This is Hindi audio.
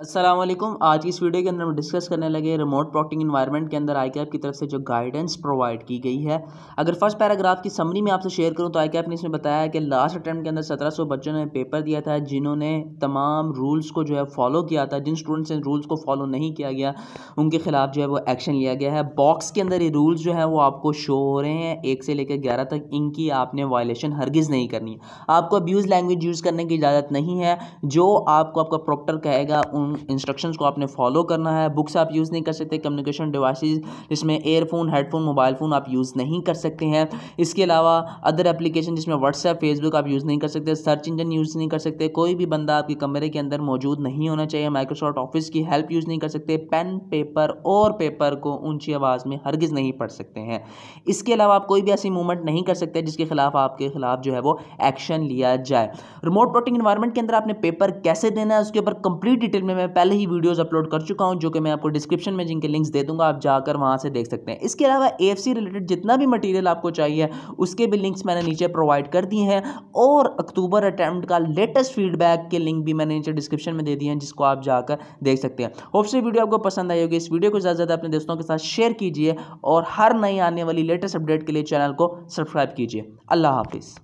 असलम आज की इस वीडियो के अंदर हम डिस्कस करने लगे रिमोट प्लॉटिंग इन्वायरमेंट के अंदर आई की तरफ से जो गाइडेंस प्रोवाइड की गई है अगर फर्स्ट पैराग्राफ की समरी में आपसे शेयर करूं तो आई ने इसमें बताया कि लास्ट अटैम्प्ट के अंदर 1700 बच्चों ने पेपर दिया था जिन्होंने तमाम रूल्स को जो है फॉलो किया था जिन स्टूडेंट्स ने रूल्स को फॉलो नहीं किया गया उनके खिलाफ जो है वो एक्शन लिया गया है बॉक्स के अंदर ये रूल्स जो है वो आपको शो हो रहे हैं एक से लेकर ग्यारह तक इनकी आपने वायलेशन हरगिज़ नहीं करनी आपको अब्यूज़ लैंग्वेज यूज़ करने की इजाज़त नहीं है जो आपको आपका प्रॉक्टर कहेगा उन इंस्ट्रक्शन इंस्ट्रक्शंस को आपने फॉलो करना है बुक्स आप यूज़ नहीं कर सकते कम्युनिकेशन डिवाइसेस जिसमें एयरफोन हेडफोन मोबाइल फ़ोन आप यूज़ नहीं कर सकते हैं इसके अलावा अदर एप्लीकेशन जिसमें व्हाट्सएप फेसबुक आप यूज़ नहीं कर सकते सर्च इंजन यूज़ नहीं कर सकते कोई भी बंदा आपके कमरे के अंदर मौजूद नहीं होना चाहिए माइक्रोसॉफ्ट ऑफिस की हेल्प यूज़ नहीं कर सकते पेन पेपर और पेपर को ऊंची आवाज़ में हरगिज़ नहीं पढ़ सकते हैं इसके अलावा आप कोई भी ऐसी मूवमेंट नहीं कर सकते जिसके खिलाफ आपके खिलाफ जो है वो एक्शन लिया जाए रिमोट वोटिंग इन्वायरमेंट के अंदर आपने पेपर कैसे देना है उसके ऊपर कंप्लीट डिटेल में मैं पहले ही वीडियोस अपलोड कर चुका हूँ जो कि मैं आपको डिस्क्रिप्शन में जिनके लिंक्स दे दूँगा आप जाकर वहाँ से देख सकते हैं इसके अलावा ए रिलेटेड जितना भी मटीरियल आपको चाहिए उसके भी लिंक्स मैंने नीचे प्रोवाइड कर दिए हैं और अक्टूबर अटैम्प्ट का लेटेस्ट फीडबैक के लिंक भी मैंने नीचे डिस्क्रिप्शन में दे दिए हैं जिसको आप जाकर देख सकते हैं होप से वीडियो आपको पसंद आई होगी इस वीडियो को ज़्यादा ज़्यादा अपने दोस्तों के साथ शेयर कीजिए और हर नई आने वाली लेटेस्ट अपडेट के लिए चैनल को सब्सक्राइब कीजिए अल्लाह हाफिज़